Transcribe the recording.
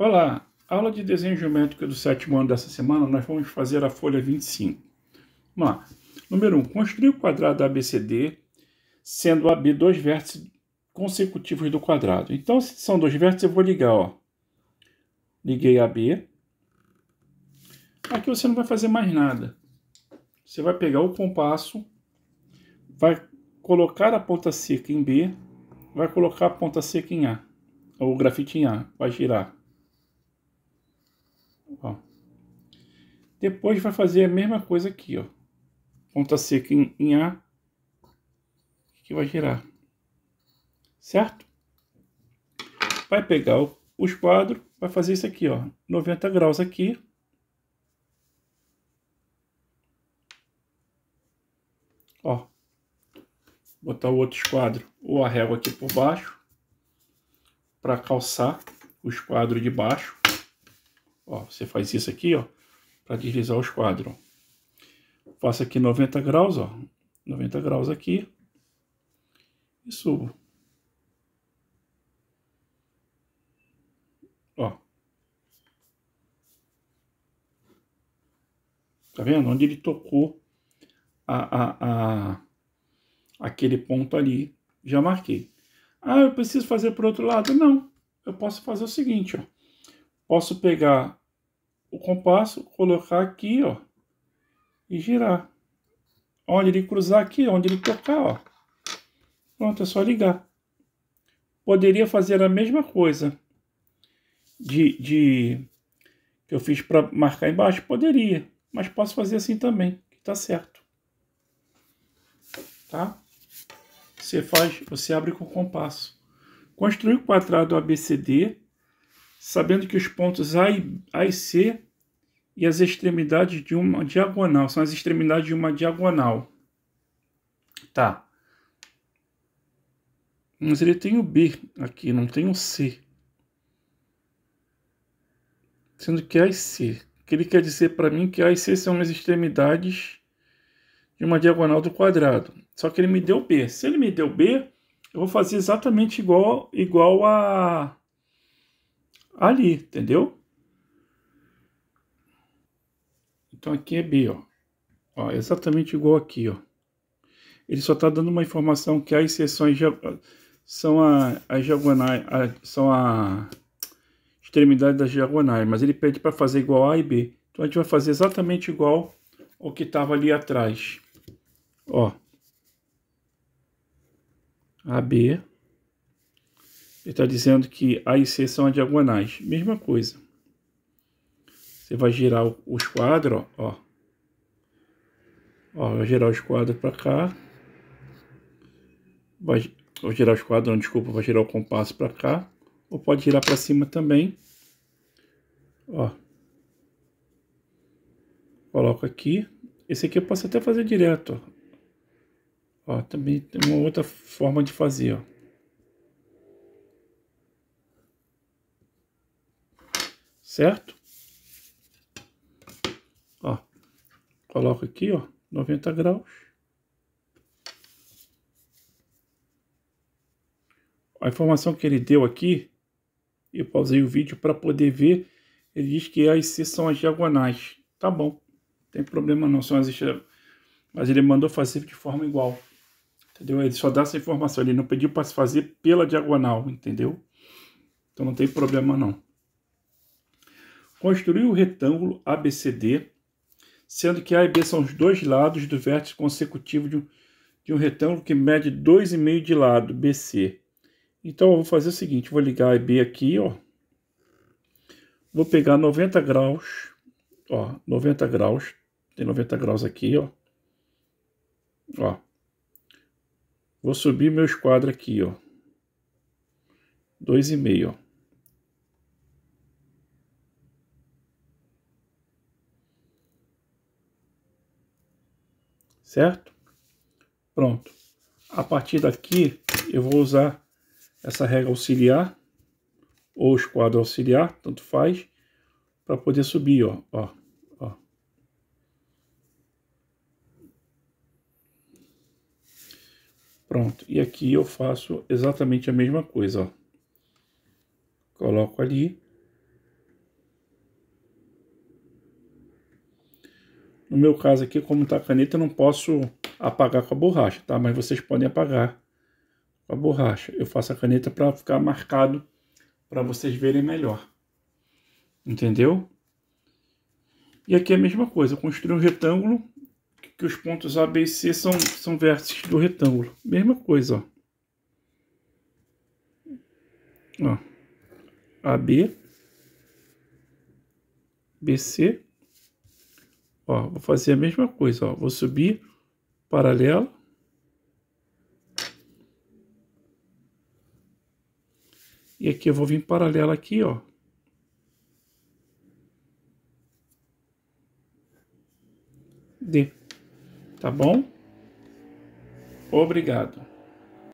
Olá! Aula de desenho geométrico do sétimo ano dessa semana, nós vamos fazer a folha 25. Vamos lá. Número 1. Um, construir o quadrado ABCD, sendo AB dois vértices consecutivos do quadrado. Então, se são dois vértices, eu vou ligar. Ó. Liguei AB. Aqui você não vai fazer mais nada. Você vai pegar o compasso, vai colocar a ponta seca em B, vai colocar a ponta seca em A, ou o grafite em A, vai girar Ó. Depois vai fazer a mesma coisa aqui, ó. Ponta seca em, em A, que vai girar, certo? Vai pegar o, os quadros, vai fazer isso aqui, ó, 90 graus aqui. Ó, botar o outro esquadro ou a régua aqui por baixo para calçar o esquadro de baixo. Ó, você faz isso aqui, ó, para deslizar os esquadro. Faço aqui 90 graus, ó, 90 graus aqui e subo. Ó. Tá vendo? Onde ele tocou a, a, a, aquele ponto ali, já marquei. Ah, eu preciso fazer para o outro lado? Não. Eu posso fazer o seguinte, ó. Posso pegar o compasso, colocar aqui, ó, e girar. Onde ele cruzar aqui, onde ele tocar, ó. Pronto, é só ligar. Poderia fazer a mesma coisa de, de que eu fiz para marcar embaixo? Poderia, mas posso fazer assim também, que tá certo. Tá? Você faz, você abre com o compasso. Construir o quadrado ABCD sabendo que os pontos A e, A e C e as extremidades de uma diagonal, são as extremidades de uma diagonal. Tá. Mas ele tem o B aqui, não tem o C. Sendo que A e C. O que ele quer dizer para mim é que A e C são as extremidades de uma diagonal do quadrado. Só que ele me deu B. Se ele me deu B, eu vou fazer exatamente igual, igual a ali, entendeu? Então aqui é B, ó. ó exatamente igual aqui, ó. Ele só está dando uma informação que as seções são a, as diagonais, a, são a extremidade das diagonais, mas ele pede para fazer igual a e B. Então a gente vai fazer exatamente igual ao que estava ali atrás. Ó. AB você está dizendo que A e C são diagonais. Mesma coisa. Você vai girar os quadros, ó. Ó, vai girar os quadros para cá. Vai, vai girar os quadros, não, desculpa, vai girar o compasso para cá. Ou pode girar para cima também. Ó. Coloco aqui. Esse aqui eu posso até fazer direto, ó. Ó, também tem uma outra forma de fazer, ó. certo? Ó, coloco aqui, ó, 90 graus. A informação que ele deu aqui, eu pausei o vídeo para poder ver, ele diz que as C são as diagonais. Tá bom, tem problema não, são as estrelas. Mas ele mandou fazer de forma igual, entendeu? Ele só dá essa informação, ele não pediu para se fazer pela diagonal, entendeu? Então não tem problema não construir o retângulo ABCD, sendo que A e B são os dois lados do vértice consecutivo de um, de um retângulo que mede 2,5 de lado, BC. Então, eu vou fazer o seguinte, vou ligar A e B aqui, ó. Vou pegar 90 graus, ó, 90 graus, tem 90 graus aqui, ó. Ó. Vou subir meu esquadro aqui, ó. 2,5, ó. certo? Pronto. A partir daqui, eu vou usar essa regra auxiliar, ou esquadro auxiliar, tanto faz, para poder subir, ó, ó, ó. Pronto, e aqui eu faço exatamente a mesma coisa, ó. Coloco ali, No meu caso aqui, como está a caneta, eu não posso apagar com a borracha, tá? Mas vocês podem apagar com a borracha. Eu faço a caneta para ficar marcado, para vocês verem melhor. Entendeu? E aqui é a mesma coisa, eu construí um retângulo, que os pontos A, B e C são, são vértices do retângulo. Mesma coisa, ó. ó. AB, BC Ó, vou fazer a mesma coisa, ó. Vou subir paralelo. E aqui eu vou vir paralelo aqui, ó. D. Tá bom? Obrigado.